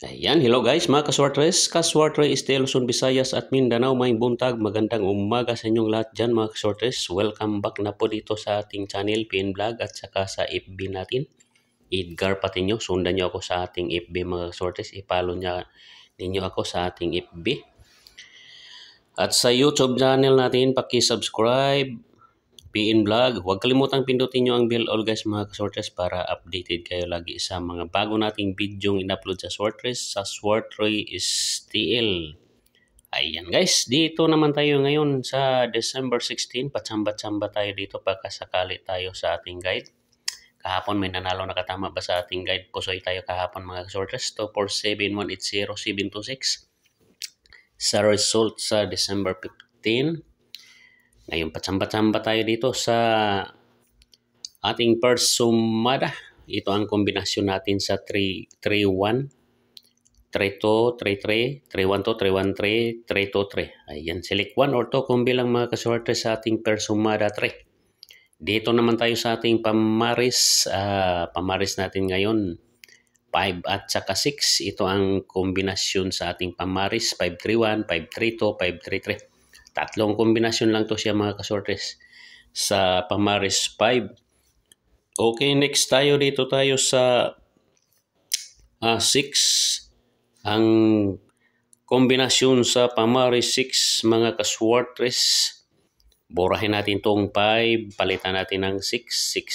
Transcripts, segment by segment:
Ayan, hello guys mga kaswartres. Kaswartre is Luzon, Visayas at Mindanao, maing buntag. Magandang umaga sa inyong lahat dyan mga kaswartres. Welcome back na po dito sa ating channel, PN Vlog at saka sa FB natin. Edgar Patinyo, sundan nyo ako sa ating FB mga kaswartres. I-follow niya, ninyo ako sa ating FB. At sa YouTube channel natin, paki-subscribe PN Vlog. Huwag kalimutang pindutin nyo ang bell all guys mga kasortres para updated kayo lagi sa mga bago nating video in-upload sa Sortres sa Sortroy STL. Ayan guys, dito naman tayo ngayon sa December 16. Patsamba-tsamba tayo dito pagkasakali tayo sa ating guide. Kahapon may nanalo na katama ba sa ating guide? Kusoy tayo kahapon mga kasortres. 247180726 sa result sa December 15. Ngayon, patsamba-tsamba tayo dito sa ating first sumada. Ito ang kombinasyon natin sa 3-1, 3-2, 3-3, 3-1 to 3-1-3, 3-2-3. Ayan, select 1 or 2 kung bilang mga kasorte sa ating first sumada 3. Dito naman tayo sa ating pamaris. Uh, pamaris natin ngayon, 5 at saka 6. Ito ang kombinasyon sa ating pamaris, 5-3-1, 5-3-2, 5-3-3. Tatlong kombinasyon lang to siya mga kasortes sa Pamaris 5. Okay, next tayo dito tayo sa 6. Uh, ah, Ang kombinasyon sa Pamaris 6 mga kasortes. Borahin natin tong 5, palitan natin ng 6,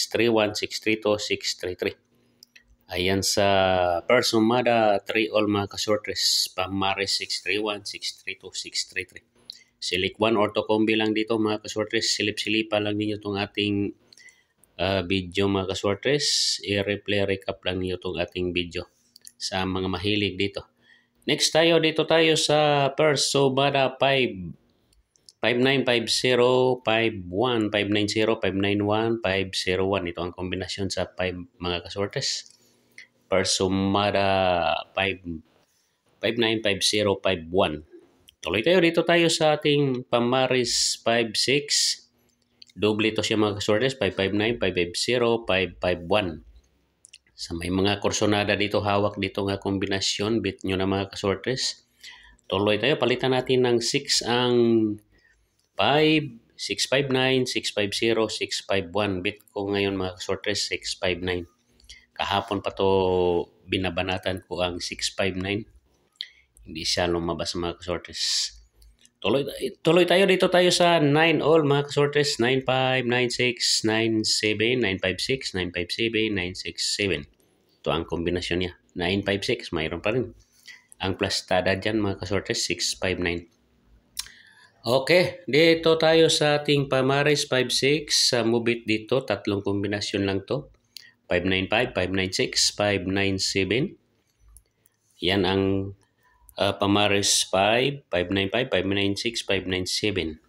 631, 632, 633. Ayan sa Persumada 3 all mga kasortres, Pamaris 631, 632, 633. Select 1 or to combi lang dito mga kaswartres. Silip-silipa lang ninyo itong ating uh, video mga kaswartres. I-replay recap lang ninyo itong ating video sa mga mahilig dito. Next tayo, dito tayo sa Purse Sobada 5. 5950, 51, 590, 591, 501. Ito ang kombinasyon sa 5 mga kaswartres. Persumada 5, 5950, 51. Tuloy tayo dito tayo sa ating Pamaris 5-6. Doble ito siya mga kasordes, 559, 550, 551. Sa may mga korsonada dito, hawak dito nga kombinasyon, bit nyo na mga kasordes. Tuloy tayo, palitan natin ng 6 ang 5, 659, 650, 651. Bit ko ngayon mga kasordes, 659. Kahapon pa to binabanatan ko ang 659. Hindi siya lumabas mga kasortes. Tuloy, tuloy tayo dito tayo sa 9 all mga kasortes. 9, 5, 9, 6, 9, 7, 9, 5, 6, 9, 5, 7, 9, 6, 7. Ito ang kombinasyon niya. 9, 5, 6. Mayroon pa rin. Ang plastada dyan mga kasortes, 6, 5, 9. Okay, dito tayo sa ating pamaris 5-6 sa Mubit dito, tatlong kombinasyon lang to. 595, 596, 597. Yan ang Uh, Pamares 5, 595, 596, 597.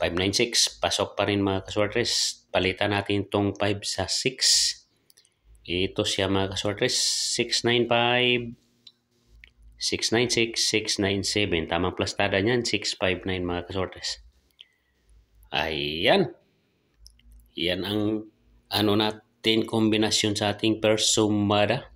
596, pasok pa rin mga kaswartres. Palitan natin itong 5 sa 6. Ito siya mga kaswartres. 695, 696, 697. Tamang plastada niyan, 659 mga kaswartres. Ayan. Yan ang ano natin kombinasyon sa ating persumada.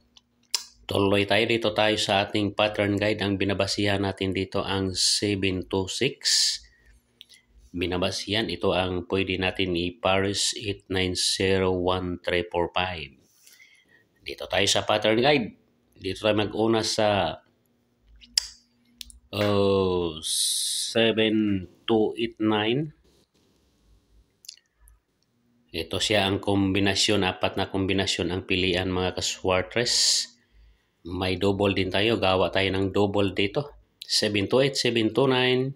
Tuloy tayo dito tayo sa ating pattern guide. Ang binabasihan natin dito ang 726. Binabasihan ito ang pwede natin i-paris 8901345. Dito tayo sa pattern guide. Dito tayo mag-una sa uh, 7289. Ito siya ang kombinasyon, apat na kombinasyon ang pilian mga kaswartres. May double din tayo. Gawa tayo ng double dito. 728, 729,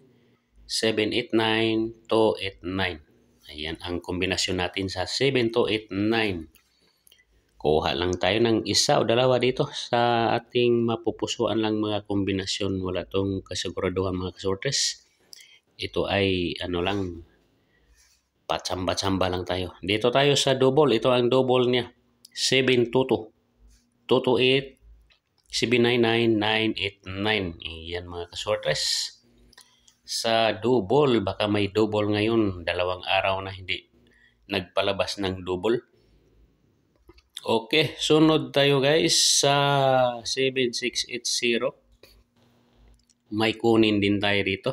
789, 289. Ayan ang kombinasyon natin sa 7289. Kuha lang tayo ng isa o dalawa dito sa ating mapupusuan lang mga kombinasyon. Wala tong kasiguraduhan mga kasortes. Ito ay ano lang, patsamba-tsamba lang tayo. Dito tayo sa double. Ito ang double niya. 722. 228, 799,989. Iyan mga kasortres. Sa double, baka may double ngayon. Dalawang araw na hindi nagpalabas ng double. Okay, sunod tayo guys sa 7680. May kunin din tayo dito.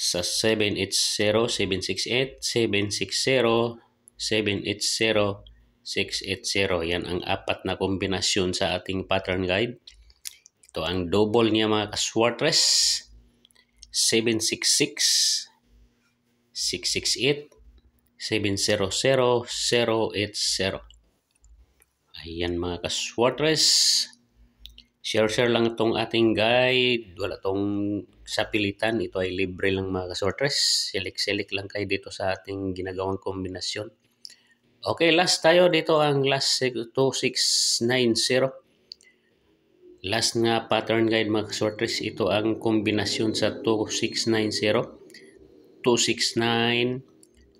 Sa 780, 768, 760, 780, 680. Yan ang apat na kombinasyon sa ating pattern guide. Ito ang double niya mga kaswartres. 766, 668, 700, 080. Ayan mga kaswartres. Share-share lang itong ating guide. Wala itong sapilitan. Ito ay libre lang mga kaswartres. Select-select lang kayo dito sa ating ginagawang kombinasyon. Okay, last tayo dito ang last 2690. Last nga pattern guide mga sortress, ito ang kombinasyon sa 2690, 269,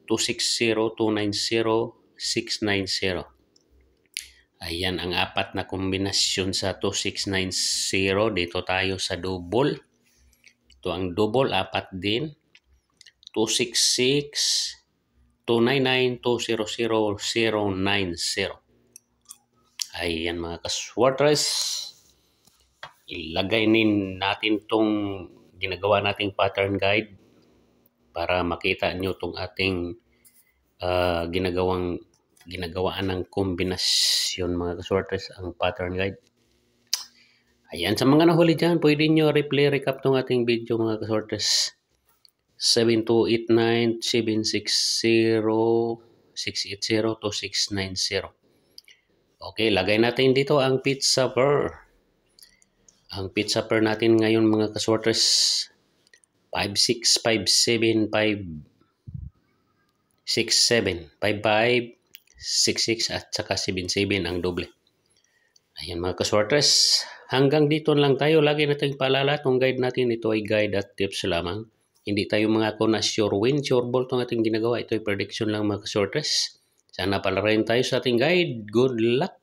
260, 290, 690. Ayan ang apat na kombinasyon sa 2690. Dito tayo sa double. Ito ang double, apat din. 266, 299-200-090. Ayan mga kaswatres. Ilagay nin natin tong ginagawa nating pattern guide para makita nyo tong ating uh, ginagawang ginagawaan ng kombinasyon mga kaswatres ang pattern guide. Ayan, sa mga nahuli dyan, pwede nyo replay recap tong ating video mga kasortes. 7289-760-680 690. Okay, lagay natin dito ang pizza per. Ang pizza per natin ngayon mga kaswarters, 5657 67 55 66 at saka 77 ang doble. Ayan mga kaswarters, hanggang dito lang tayo. Lagi natin paalala, itong guide natin, ito ay guide at tips lamang. Hindi tayo mga ako na sure win, sure ball itong ating ginagawa. Ito ay prediction lang mga ka-shortress. Sana pala rin tayo sa ating guide. Good luck!